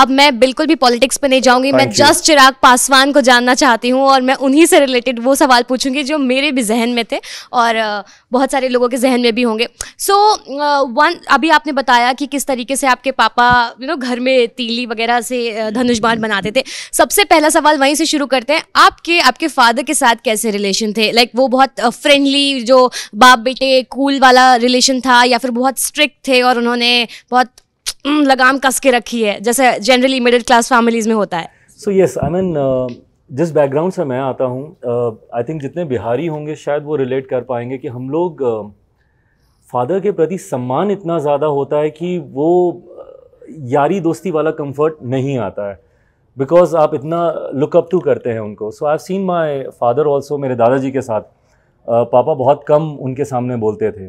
अब मैं बिल्कुल भी पॉलिटिक्स पे नहीं जाऊंगी मैं जस्ट चिराग पासवान को जानना चाहती हूँ और मैं उन्हीं से रिलेटेड वो सवाल पूछूंगी जो मेरे भी जहन में थे और बहुत सारे लोगों के जहन में भी होंगे सो so, वन अभी आपने बताया कि किस तरीके से आपके पापा यू नो घर में तीली वगैरह से धनुष बाण बनाते थे सबसे पहला सवाल वहीं से शुरू करते हैं आपके आपके फादर के साथ कैसे रिलेशन थे लाइक like, वो बहुत फ्रेंडली जो बाप बेटे कूल वाला रिलेशन था या फिर बहुत स्ट्रिक्ट थे और उन्होंने बहुत लगाम कस के रखी है जैसे जनरली मिडिल क्लास फैमिलीज में होता है सो यस आई मीन जिस बैकग्राउंड से मैं आता हूँ आई uh, थिंक जितने बिहारी होंगे शायद वो रिलेट कर पाएंगे कि हम लोग फादर uh, के प्रति सम्मान इतना ज़्यादा होता है कि वो uh, यारी दोस्ती वाला कंफर्ट नहीं आता है बिकॉज आप इतना लुकअप टू करते हैं उनको so I seen my father also मेरे दादाजी के साथ uh, पापा बहुत कम उनके सामने बोलते थे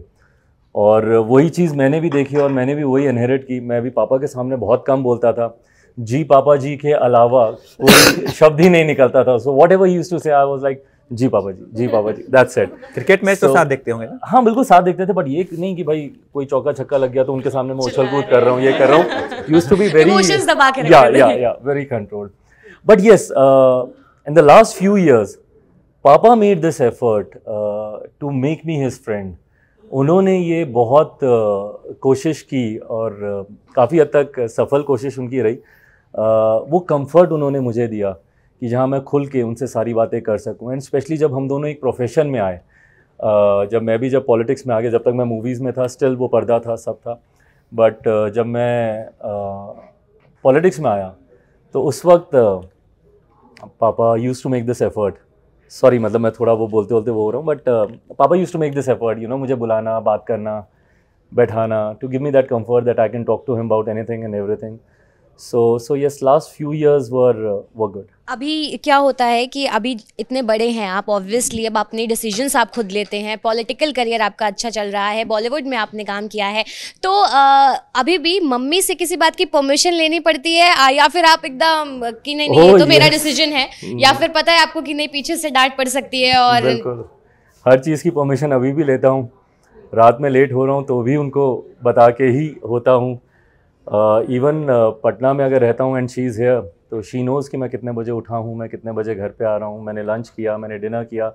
और वही चीज़ मैंने भी देखी और मैंने भी वही इनहेरिट की मैं भी पापा के सामने बहुत कम बोलता था जी पापा जी के अलावा कोई शब्द ही नहीं निकलता था so whatever used to say I was like जी पापा जी जी पापा जी दैट्स इट क्रिकेट मैच तो साथ देखते होंगे हाँ बिल्कुल साथ देखते थे बट ये नहीं कि भाई कोई चौका छक्का लग गया तो उनके सामने मैं उछल कूद कर रहा हूँ ये कर रहा हूँ use to be very yeah yeah yeah very controlled but yes in the last few years पापा made this effort to make me his friend उन्होंने ये बहुत कोशिश की और काफ़ी हद तक सफल कोशिश उनकी रही वो कंफर्ट उन्होंने मुझे दिया कि जहाँ मैं खुल के उनसे सारी बातें कर सकूँ एंड स्पेशली जब हम दोनों एक प्रोफेशन में आए जब मैं भी जब पॉलिटिक्स में आ गया जब तक मैं मूवीज़ में था स्टिल वो पर्दा था सब था बट जब मैं पॉलिटिक्स में आया तो उस वक्त पापा used to make this effort sorry मतलब मैं थोड़ा वो बोलते बोलते वो हो रहा हूँ बट uh, पापा used to make this effort you know मुझे बुलाना बात करना बैठाना to give me that comfort that I can talk to him about anything and everything so so yes last few years were were good अभी क्या होता है कि अभी इतने बड़े हैं आप ऑब्वियसली अब अपने डिसीजंस आप खुद लेते हैं पॉलिटिकल करियर आपका अच्छा चल रहा है बॉलीवुड में आपने काम किया है तो आ, अभी भी मम्मी से किसी बात की परमिशन लेनी पड़ती है आ, या फिर आप एकदम कि नहीं नहीं oh, ये तो मेरा डिसीजन है hmm. या फिर पता है आपको कि नहीं पीछे से डांट पड़ सकती है और हर चीज़ की परमिशन अभी भी लेता हूँ रात में लेट हो रहा हूँ तो भी उनको बता के ही होता हूँ इवन uh, uh, पटना में अगर रहता हूँ एंड शी इज़ हेयर तो शी नोज़ कि मैं कितने बजे उठा हूँ मैं कितने बजे घर पे आ रहा हूँ मैंने लंच किया मैंने डिनर किया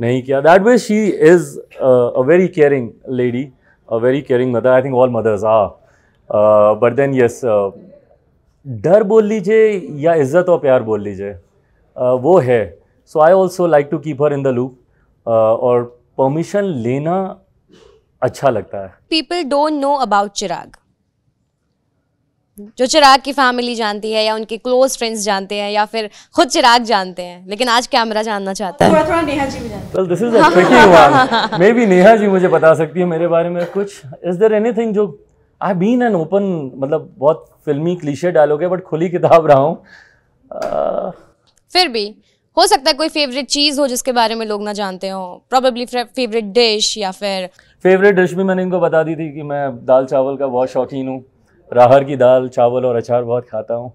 नहीं किया that way she is a very caring lady a very caring mother I think all mothers आ बट देन यस डर बोल लीजिए या इज़्ज़त और प्यार बोल लीजिए uh, वो है so I also like to keep her in the loop और परमिशन लेना अच्छा लगता है people don't know about Chirag जो चिराग की फैमिली जानती है या उनके क्लोज फ्रेंड्स जानते हैं या फिर खुद चिराग जानते हैं लेकिन आज कैमरा जानना चाहता है थोड़ा थोड़ा नेहा जी भी जानते मे बी नेहा जी मुझे बता सकती है मेरे बारे में कुछ इज देर एनी जो आई बीन एन ओपन मतलब बहुत फिल्मी क्लीशे डायलॉग है बट खुली किताब रहा हूँ फिर भी हो सकता है कोई फेवरेट चीज़ हो जिसके बारे में लोग ना जानते हो प्रोबेबली फेवरेट डिश या फिर फेवरेट डिश भी मैंने इनको बता दी थी कि मैं दाल चावल का बहुत शौकीन हूँ राहर की दाल चावल और अचार बहुत खाता हूँ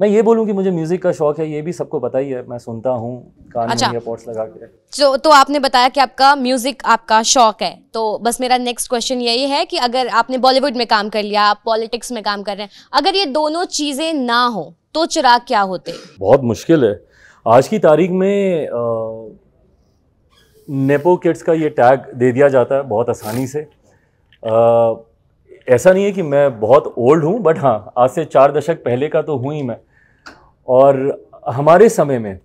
मैं ये बोलूँ कि मुझे म्यूज़िक का शौक है ये भी सबको पता ही है मैं सुनता हूँ कान अच्छा। में लगा के तो तो आपने बताया कि आपका म्यूज़िक आपका शौक है तो बस मेरा नेक्स्ट क्वेश्चन यही है कि अगर आपने बॉलीवुड में काम कर लिया आप पॉलिटिक्स में काम कर रहे हैं अगर ये दोनों चीज़ें ना हो तो चिराग क्या होते बहुत मुश्किल है आज की तारीख में आ, नेपो किड्स का ये टैग दे दिया जाता है बहुत आसानी से आ, ऐसा नहीं है कि मैं बहुत ओल्ड हूँ बट हाँ आज से चार दशक पहले का तो हूँ ही मैं और हमारे समय में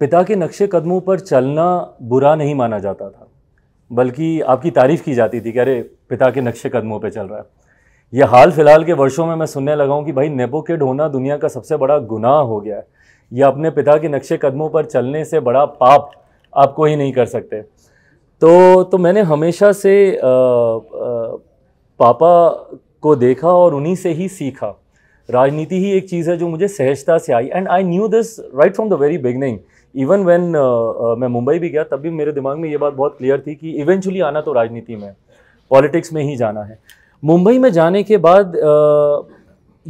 पिता के नक्शे कदमों पर चलना बुरा नहीं माना जाता था बल्कि आपकी तारीफ़ की जाती थी कि अरे पिता के नक्शे कदमों पर चल रहा है यह हाल फिलहाल के वर्षों में मैं सुनने लगा हूँ कि भाई नेपोकिड होना दुनिया का सबसे बड़ा गुनाह हो गया है या अपने पिता के नक्शे कदमों पर चलने से बड़ा पाप आप कोई नहीं कर सकते तो तो मैंने हमेशा से आ, पापा को देखा और उन्हीं से ही सीखा राजनीति ही एक चीज़ है जो मुझे सहजता से I and I knew this right from the very beginning even when मैं मुंबई भी गया तब भी मेरे दिमाग में ये बात बहुत क्लियर थी कि इवेंचुअली आना तो राजनीति में पॉलिटिक्स में ही जाना है मुंबई में जाने के बाद uh,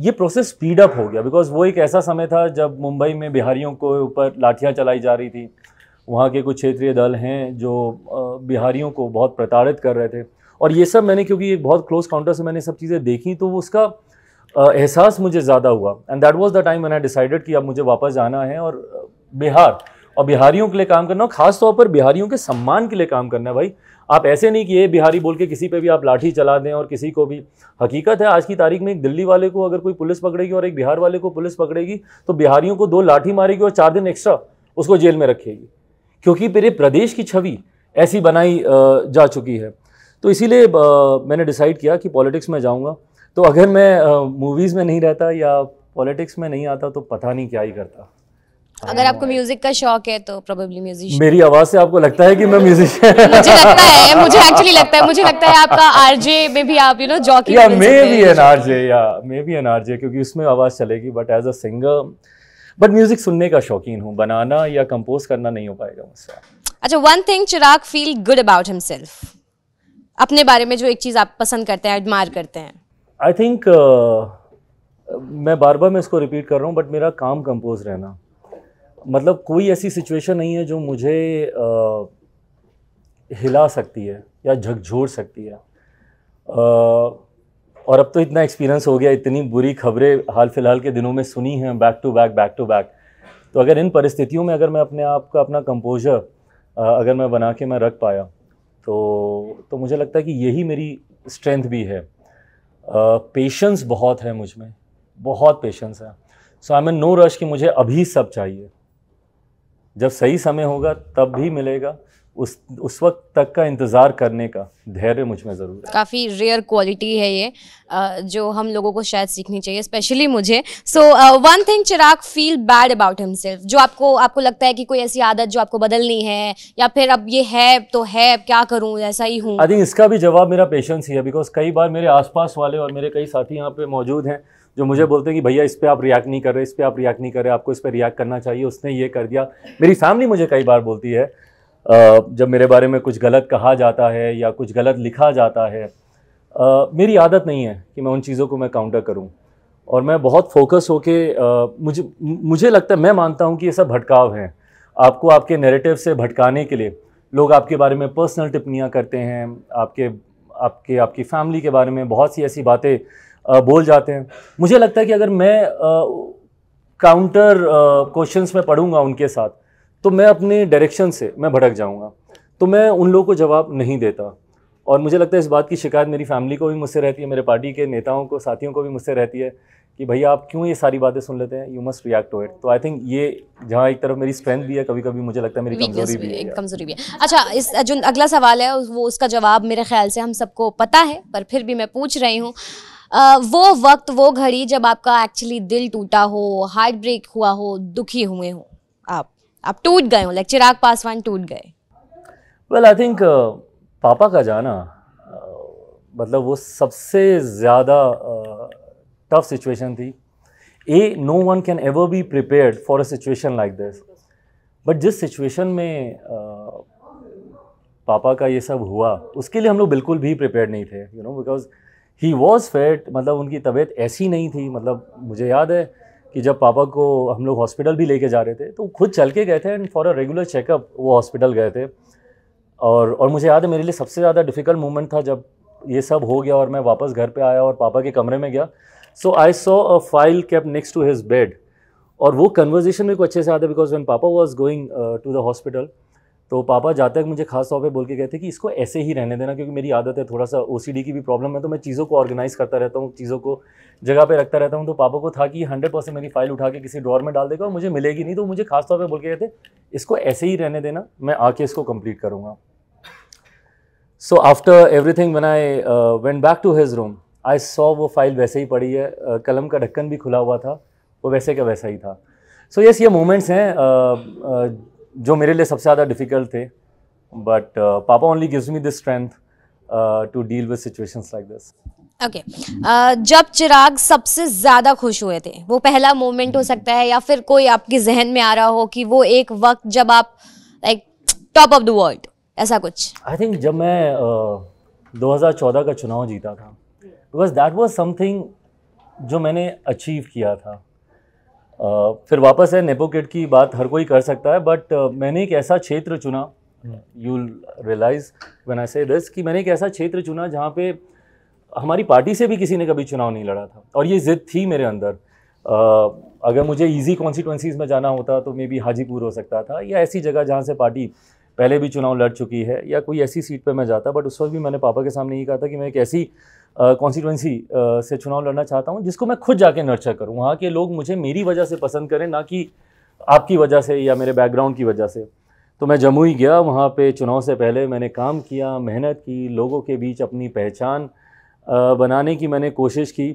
ये प्रोसेस स्पीड अप हो गया बिकॉज वो एक ऐसा समय था जब मुंबई में बिहारियों को ऊपर लाठियाँ चलाई जा रही थी वहाँ के कुछ क्षेत्रीय दल हैं जो uh, बिहारियों को बहुत प्रताड़ित कर रहे थे और ये सब मैंने क्योंकि एक बहुत क्लोज काउंटर से मैंने सब चीज़ें देखी तो उसका एहसास मुझे ज़्यादा हुआ and that was the time मैंने डिसाइडेड कि अब मुझे वापस जाना है और बिहार और बिहारियों के लिए काम करना खास तौर पर बिहारियों के सम्मान के लिए काम करना है भाई आप ऐसे नहीं किए बिहारी बोल के किसी पे भी आप लाठी चला दें और किसी को भी हकीकत है आज की तारीख में एक दिल्ली वाले को अगर कोई पुलिस पकड़ेगी और एक बिहार वाले को पुलिस पकड़ेगी तो बिहारियों को दो लाठी मारेगी और चार दिन एक्स्ट्रा उसको जेल में रखेगी क्योंकि मेरे प्रदेश की छवि ऐसी बनाई जा चुकी है तो इसीलिए मैंने डिसाइड किया कि पॉलिटिक्स में जाऊंगा तो अगर मैं मूवीज़ में नहीं रहता या पॉलिटिक्स में नहीं आता तो पता नहीं क्या ही करता अगर हाँ। आपको म्यूजिक का शौक है तो प्रोबेबली म्यूजिक मेरी आवाज से आपको लगता है कि मैं म्यूजिशियन मुझे लगता है मुझे एक्चुअली लगता है मुझे लगता है आपका आरजे में भी आप यू नो जॉकी या मे बी एन आरजे या मे बी एन आरजे क्योंकि उसमें आवाज चलेगी but as a singer but music सुनने का शौकीन हूँ बनाना या कंपोज करना नहीं हो पाएगा मुझसे अच्छा one thing Chirag feel good about himself अपने बारे में जो एक चीज़ आप पसंद करते हैं एडमायर करते हैं आई थिंक uh, मैं बार बार मैं इसको रिपीट कर रहा हूँ बट मेरा काम कंपोज रहना मतलब कोई ऐसी सिचुएशन नहीं है जो मुझे uh, हिला सकती है या झकझोर सकती है uh, और अब तो इतना एक्सपीरियंस हो गया इतनी बुरी खबरें हाल फिलहाल के दिनों में सुनी हैं back to back back to back तो अगर इन परिस्थितियों में अगर मैं अपने आप का अपना कंपोजर uh, अगर मैं बना के मैं रख पाया तो तो मुझे लगता है कि यही मेरी स्ट्रेंथ भी है पेशेंस uh, बहुत है मुझ में बहुत पेशेंस है so I am no rush कि मुझे अभी सब चाहिए जब सही समय होगा तब भी मिलेगा उस उस वक्त तक का इंतज़ार करने का धैर्य मुझ में ज़रूर है काफ़ी रेयर क्वालिटी है ये जो हम लोगों को शायद सीखनी चाहिए स्पेशली मुझे so one thing Chirag feel bad about himself जो आपको आपको लगता है कि कोई ऐसी आदत जो आपको बदलनी है या फिर अब ये है तो है अब क्या करूँ ऐसा ही हूँ आई थिंक इसका भी जवाब मेरा पेशेंस ही है बिकॉज कई बार मेरे आसपास वाले और मेरे कई साथी यहाँ पे मौजूद हैं जो मुझे बोलते हैं कि भैया इस पर आप रिएक्ट नहीं कर रहे इस पर आप रिएक्ट नहीं कर रहे आपको इस पर रिएक्ट करना चाहिए उसने ये कर दिया मेरी फैमिली मुझे कई बार बोलती है जब मेरे बारे में कुछ गलत कहा जाता है या कुछ गलत लिखा जाता है मेरी आदत नहीं है कि मैं उन चीज़ों को मैं काउंटर करूं और मैं बहुत फोकस होके मुझे मुझे लगता है मैं मानता हूं कि ये सब भटकाव हैं आपको आपके नेरेटिव से भटकाने के लिए लोग आपके बारे में पर्सनल टिप्पणियाँ करते हैं आपके आपके आपकी फैमिली के बारे में बहुत सी ऐसी बातें बोल जाते हैं मुझे लगता है कि अगर मैं काउंटर क्वेश्चंस में पढ़ूंगा उनके साथ तो मैं अपने डायरेक्शन से मैं भटक जाऊँगा तो मैं उन लोगों को जवाब नहीं देता और मुझे लगता है इस बात की शिकायत मेरी फैमिली को भी मुझसे रहती है मेरे पार्टी के नेताओं को साथियों को भी मुझसे रहती है कि भैया आप क्यों ये सारी बातें सुन लेते हैं you must react to it तो आई थिंक ये जहाँ एक तरफ मेरी स्ट्रेंथ भी है कभी कभी मुझे लगता है मेरी कमजोरी भी, भी है कमजोरी भी है अच्छा इस जो अगला सवाल है वो उसका जवाब मेरे ख्याल से हम सबको पता है पर फिर भी मैं पूछ रही हूँ वो वक्त वो घड़ी जब आपका एक्चुअली दिल टूटा हो हार्ट ब्रेक हुआ हो दुखी हुए हो आप आप टूट गए हो लाइक चिराग पासवान टूट गए वेल आई थिंक पापा का जाना uh, मतलब वो सबसे ज़्यादा टफ सिचुएशन थी ए no one can ever be prepared for a situation like this but जिस सिचुएशन में uh, पापा का ये सब हुआ उसके लिए हम लोग बिल्कुल भी प्रिपेयर नहीं थे you know because he was fit मतलब उनकी तबीयत ऐसी नहीं थी मतलब मुझे याद है कि जब पापा को हम लोग हॉस्पिटल भी लेके जा रहे थे तो खुद चल के गए थे and for a regular checkup वो हॉस्पिटल गए थे और और मुझे याद है मेरे लिए सबसे ज़्यादा डिफ़िकल्ट मोमेंट था जब ये सब हो गया और मैं वापस घर पे आया और पापा के कमरे में गया so I saw a file kept next to his bed और वो कन्वर्जेशन मेरे को अच्छे से आता है बिकॉज वन पापा was going to the hospital तो पापा जाते तक मुझे खास तौर पे बोल के गए थे कि इसको ऐसे ही रहने देना क्योंकि मेरी आदत है थोड़ा सा ओ की भी प्रॉब्लम है तो मैं चीज़ों को ऑर्गेनाइज करता रहता हूँ चीज़ों को जगह पे रखता रहता हूँ तो पापा को था कि हंड्रेड परसेंट मेरी फाइल उठा के किसी ड्रॉर में डाल देगा और मुझे मिलेगी नहीं तो मुझे खास तौर पर बोल के गए थे इसको ऐसे ही रहने देना मैं आके इसको कम्प्लीट करूँगा so after thing one I went back to his room I saw वो फाइल वैसे ही पड़ी है uh, कलम का ढक्कन भी खुला हुआ था वो वैसे का वैसा ही था सो so, यस yes, ये मोमेंट्स हैं जो मेरे लिए सबसे ज़्यादा डिफ़िकल्ट थे बट uh, पापा only gives me this strength to deal with situations like this okay जब चिराग सबसे ज़्यादा खुश हुए थे वो पहला मोमेंट हो सकता है या फिर कोई आपके जहन में आ रहा हो कि वो एक वक्त जब आप like top of the world ऐसा कुछ आई थिंक जब मैं uh, 2014 का चुनाव जीता था बिकॉज दैट वॉज समथिंग जो मैंने अचीव किया था फिर वापस है नेपोकेट की बात हर कोई कर सकता है बट मैंने एक ऐसा क्षेत्र चुना यू रियलाइज वन आई से दिस कि मैंने एक ऐसा क्षेत्र चुना जहाँ पे हमारी पार्टी से भी किसी ने कभी चुनाव नहीं लड़ा था और ये ज़िद थी मेरे अंदर अगर मुझे इजी कॉन्स्टिट्यूंसीज में जाना होता तो मे बी हाजीपुर हो सकता था या ऐसी जगह जहाँ से पार्टी पहले भी चुनाव लड़ चुकी है या कोई ऐसी सीट पर मैं जाता बट उस वक्त भी मैंने पापा के सामने ये कहा था कि मैं एक ऐसी कॉन्स्टिट्यूंसी uh, uh, से चुनाव लड़ना चाहता हूँ जिसको मैं खुद जाके नर्चर करूँ वहाँ के लोग मुझे मेरी वजह से पसंद करें ना कि आपकी वजह से या मेरे बैकग्राउंड की वजह से तो मैं जम्मू ही गया वहाँ पे चुनाव से पहले मैंने काम किया मेहनत की लोगों के बीच अपनी पहचान बनाने की मैंने कोशिश की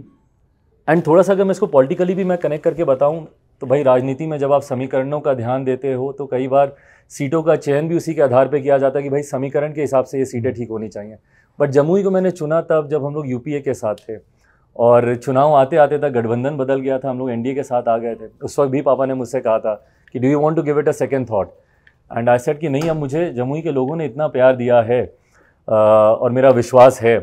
एंड थोड़ा सा अगर मैं इसको पॉलिटिकली भी मैं कनेक्ट करके बताऊँ तो भाई राजनीति में जब आप समीकरणों का ध्यान देते हो तो कई बार सीटों का चयन भी उसी के आधार पर किया जाता है कि भाई समीकरण के हिसाब से ये सीटें ठीक होनी चाहिए बट जमुई को मैंने चुना तब जब हम लोग यू के साथ थे और चुनाव आते आते तक गठबंधन बदल गया था हम लोग एनडीए के साथ आ गए थे उस वक्त भी पापा ने मुझसे कहा था कि do you want to give it a second thought and I said कि नहीं अब मुझे जमुई के लोगों ने इतना प्यार दिया है और मेरा विश्वास है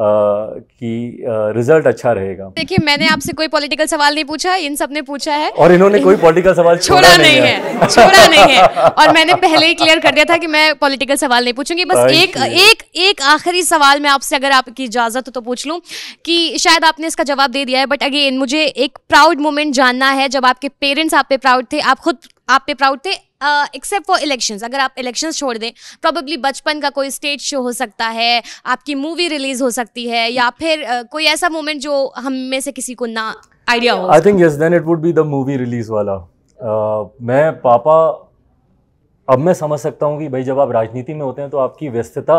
कि रिजल्ट अच्छा रहेगा देखिए मैंने आपसे कोई पॉलिटिकल सवाल नहीं पूछा इन सब ने पूछा है और इन्होंने कोई पॉलिटिकल सवाल छोड़ा नहीं है छोड़ा नहीं है और मैंने पहले ही क्लियर कर दिया था कि मैं पॉलिटिकल सवाल नहीं पूछूंगी बस एक एक एक आखिरी सवाल मैं आपसे अगर आपकी इजाजत हो तो पूछ लूँ कि शायद आपने इसका जवाब दे दिया है बट अगेन मुझे एक प्राउड मोमेंट जानना है जब आपके पेरेंट्स आप पे प्राउड थे आप खुद आप पे प्राउड थे एक्सेप्ट फॉर इलेक्शंस अगर आप इलेक्शंस छोड़ दें प्रॉबेबली बचपन का कोई स्टेज शो हो सकता है आपकी मूवी रिलीज हो सकती है या फिर uh, कोई ऐसा मोमेंट जो हम में से किसी को ना आइडिया हो I think yes then it would be the movie release वाला uh, मैं पापा अब मैं समझ सकता हूँ कि भाई जब आप राजनीति में होते हैं तो आपकी व्यस्तता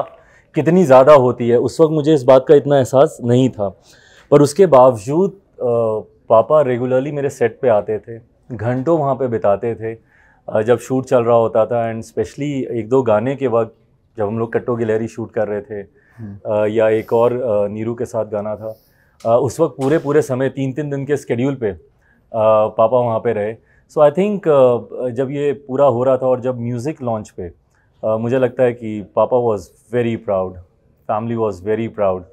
कितनी ज़्यादा होती है उस वक्त मुझे इस बात का इतना एहसास नहीं था पर उसके बावजूद uh, पापा रेगुलरली मेरे सेट पे आते थे घंटों वहाँ पे बिताते थे जब शूट चल रहा होता था एंड स्पेशली एक दो गाने के वक्त जब हम लोग कट्टो गिलहरी शूट कर रहे थे हम्म। या एक और नीरू के साथ गाना था उस वक्त पूरे पूरे समय तीन तीन दिन के स्केड्यूल पे पापा वहाँ पे रहे सो आई थिंक जब ये पूरा हो रहा था और जब म्यूज़िक लॉन्च पे मुझे लगता है कि पापा was very proud family was very proud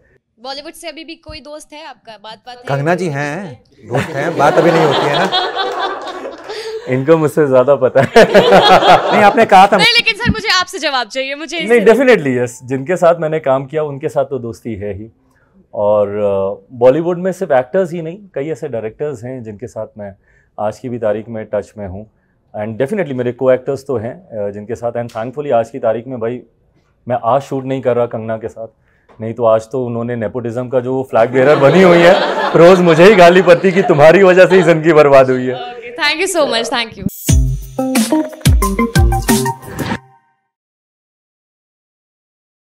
Bollywood से अभी भी कोई दोस्त है आपका बात बात कंगना जी हैं दोस्त हैं बात अभी नहीं होती है ना इनको मुझसे ज्यादा पता है नहीं आपने कहा था नहीं लेकिन सर मुझे आपसे जवाब चाहिए मुझे नहीं डेफिनेटली यस जिनके साथ मैंने काम किया उनके साथ तो दोस्ती है ही और बॉलीवुड में सिर्फ एक्टर्स ही नहीं कई ऐसे डायरेक्टर्स हैं जिनके साथ मैं आज की भी तारीख में टच में हूँ एंड डेफिनेटली मेरे को एक्टर्स तो हैं जिनके साथ एंड थैंकफुली आज की तारीख में भाई मैं आज शूट नहीं कर रहा कंगना के साथ नहीं तो आज तो उन्होंने नेपोटिज्म का जो फ्लैग बेरर बनी हुई है रोज मुझे ही गाली पड़ती कि तुम्हारी वजह से ही जिंदगी बर्बाद हुई है thank you so much thank you